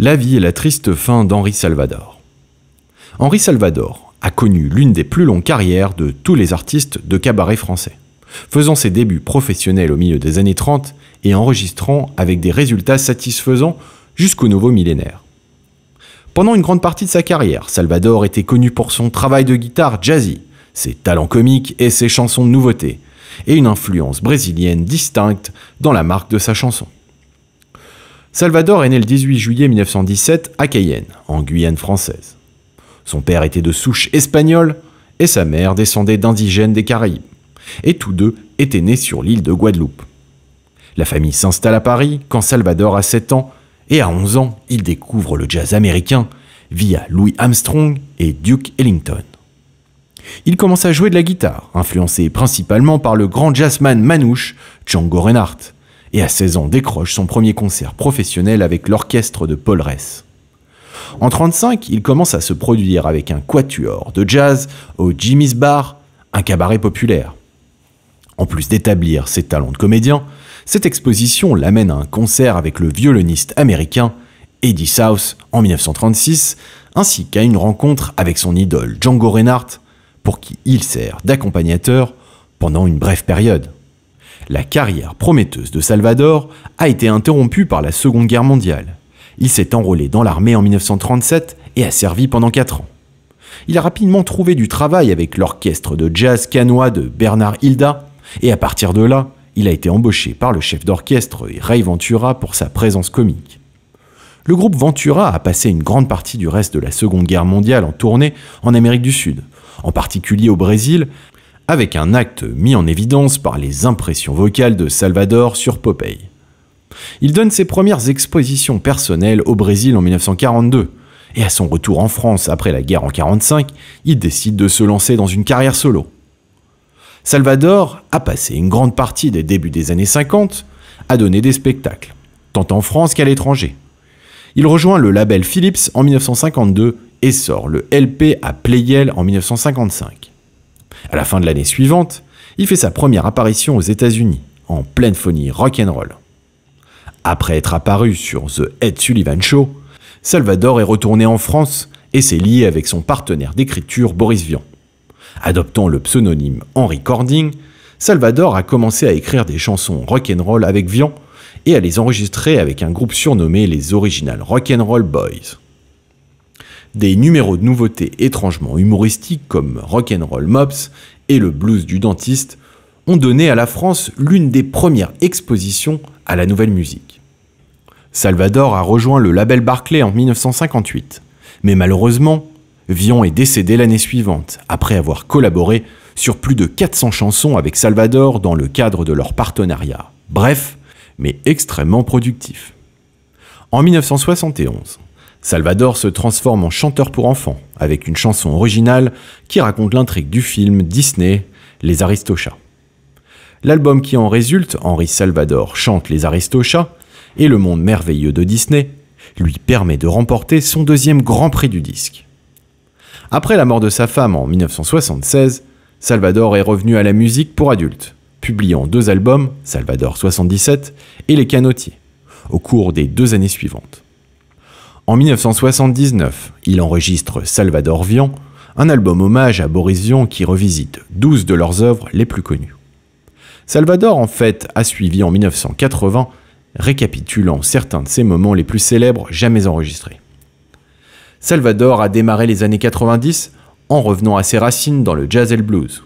la vie et la triste fin d'Henri Salvador. Henri Salvador a connu l'une des plus longues carrières de tous les artistes de cabaret français, faisant ses débuts professionnels au milieu des années 30 et enregistrant avec des résultats satisfaisants jusqu'au nouveau millénaire. Pendant une grande partie de sa carrière, Salvador était connu pour son travail de guitare jazzy, ses talents comiques et ses chansons de nouveauté, et une influence brésilienne distincte dans la marque de sa chanson. Salvador est né le 18 juillet 1917 à Cayenne, en Guyane française. Son père était de souche espagnole et sa mère descendait d'indigènes des Caraïbes. Et tous deux étaient nés sur l'île de Guadeloupe. La famille s'installe à Paris quand Salvador a 7 ans et à 11 ans, il découvre le jazz américain via Louis Armstrong et Duke Ellington. Il commence à jouer de la guitare, influencé principalement par le grand jazzman manouche Django Reinhardt, et à 16 ans décroche son premier concert professionnel avec l'orchestre de Paul Ress. En 1935, il commence à se produire avec un quatuor de jazz au Jimmy's Bar, un cabaret populaire. En plus d'établir ses talents de comédien, cette exposition l'amène à un concert avec le violoniste américain Eddie South en 1936, ainsi qu'à une rencontre avec son idole Django Reinhardt, pour qui il sert d'accompagnateur pendant une brève période. La carrière prometteuse de Salvador a été interrompue par la Seconde Guerre mondiale. Il s'est enrôlé dans l'armée en 1937 et a servi pendant 4 ans. Il a rapidement trouvé du travail avec l'orchestre de jazz canois de Bernard Hilda et à partir de là, il a été embauché par le chef d'orchestre Ray Ventura pour sa présence comique. Le groupe Ventura a passé une grande partie du reste de la Seconde Guerre mondiale en tournée en Amérique du Sud, en particulier au Brésil, avec un acte mis en évidence par les impressions vocales de Salvador sur Popeye. Il donne ses premières expositions personnelles au Brésil en 1942, et à son retour en France après la guerre en 1945, il décide de se lancer dans une carrière solo. Salvador a passé une grande partie des débuts des années 50 à donner des spectacles, tant en France qu'à l'étranger. Il rejoint le label Philips en 1952 et sort le LP à Playel en 1955. À la fin de l'année suivante, il fait sa première apparition aux États-Unis, en pleine phonie rock'n'roll. Après être apparu sur The Ed Sullivan Show, Salvador est retourné en France et s'est lié avec son partenaire d'écriture Boris Vian. Adoptant le pseudonyme Henry Cording, Salvador a commencé à écrire des chansons rock'n'roll avec Vian et à les enregistrer avec un groupe surnommé les Original Rock'n'Roll Boys des numéros de nouveautés étrangement humoristiques comme Rock'n'Roll Mops et le blues du dentiste ont donné à la France l'une des premières expositions à la nouvelle musique. Salvador a rejoint le label Barclay en 1958, mais malheureusement, Vion est décédé l'année suivante, après avoir collaboré sur plus de 400 chansons avec Salvador dans le cadre de leur partenariat. Bref, mais extrêmement productif. En 1971, Salvador se transforme en chanteur pour enfants avec une chanson originale qui raconte l'intrigue du film Disney Les Aristochats. L'album qui en résulte, Henri Salvador chante Les Aristochats et le monde merveilleux de Disney, lui permet de remporter son deuxième grand prix du disque. Après la mort de sa femme en 1976, Salvador est revenu à la musique pour adultes, publiant deux albums, Salvador 77 et Les Canotiers, au cours des deux années suivantes. En 1979, il enregistre Salvador Vian, un album hommage à Boris Vian qui revisite 12 de leurs œuvres les plus connues. Salvador, en fait, a suivi en 1980, récapitulant certains de ses moments les plus célèbres jamais enregistrés. Salvador a démarré les années 90 en revenant à ses racines dans le jazz et le blues.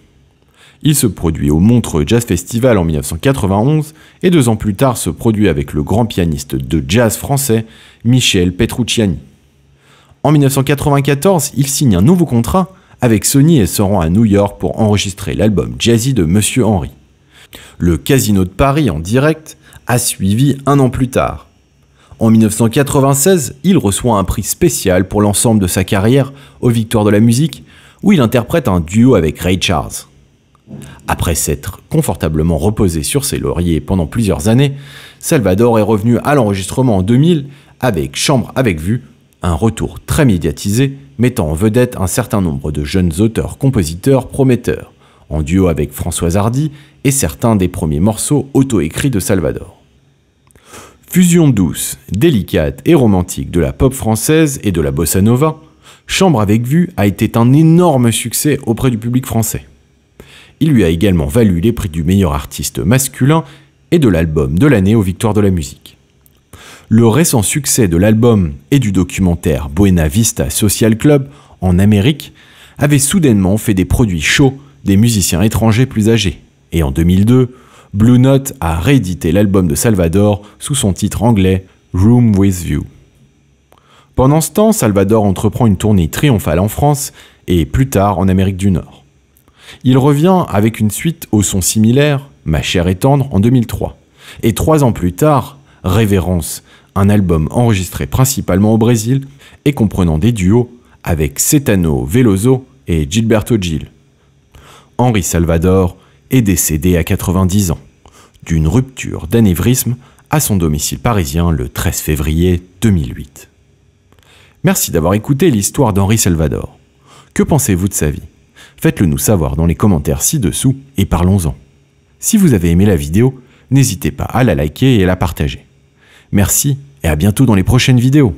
Il se produit au Montreux Jazz Festival en 1991 et deux ans plus tard se produit avec le grand pianiste de jazz français Michel Petrucciani. En 1994, il signe un nouveau contrat avec Sony et se rend à New York pour enregistrer l'album Jazzy de Monsieur Henry. Le Casino de Paris en direct a suivi un an plus tard. En 1996, il reçoit un prix spécial pour l'ensemble de sa carrière aux Victoires de la musique, où il interprète un duo avec Ray Charles. Après s'être confortablement reposé sur ses lauriers pendant plusieurs années, Salvador est revenu à l'enregistrement en 2000 avec Chambre avec vue, un retour très médiatisé mettant en vedette un certain nombre de jeunes auteurs-compositeurs prometteurs, en duo avec Françoise Hardy et certains des premiers morceaux auto-écrits de Salvador. Fusion douce, délicate et romantique de la pop française et de la bossa nova, Chambre avec vue a été un énorme succès auprès du public français. Il lui a également valu les prix du meilleur artiste masculin et de l'album de l'année aux victoires de la musique. Le récent succès de l'album et du documentaire Buena Vista Social Club en Amérique avait soudainement fait des produits chauds des musiciens étrangers plus âgés. Et en 2002, Blue Note a réédité l'album de Salvador sous son titre anglais Room with View. Pendant ce temps, Salvador entreprend une tournée triomphale en France et plus tard en Amérique du Nord. Il revient avec une suite au son similaire, Ma chère et tendre, en 2003. Et trois ans plus tard, Révérence, un album enregistré principalement au Brésil et comprenant des duos avec Cetano Veloso et Gilberto Gil. Henri Salvador est décédé à 90 ans, d'une rupture d'anévrisme à son domicile parisien le 13 février 2008. Merci d'avoir écouté l'histoire d'Henri Salvador. Que pensez-vous de sa vie Faites-le nous savoir dans les commentaires ci-dessous et parlons-en. Si vous avez aimé la vidéo, n'hésitez pas à la liker et à la partager. Merci et à bientôt dans les prochaines vidéos.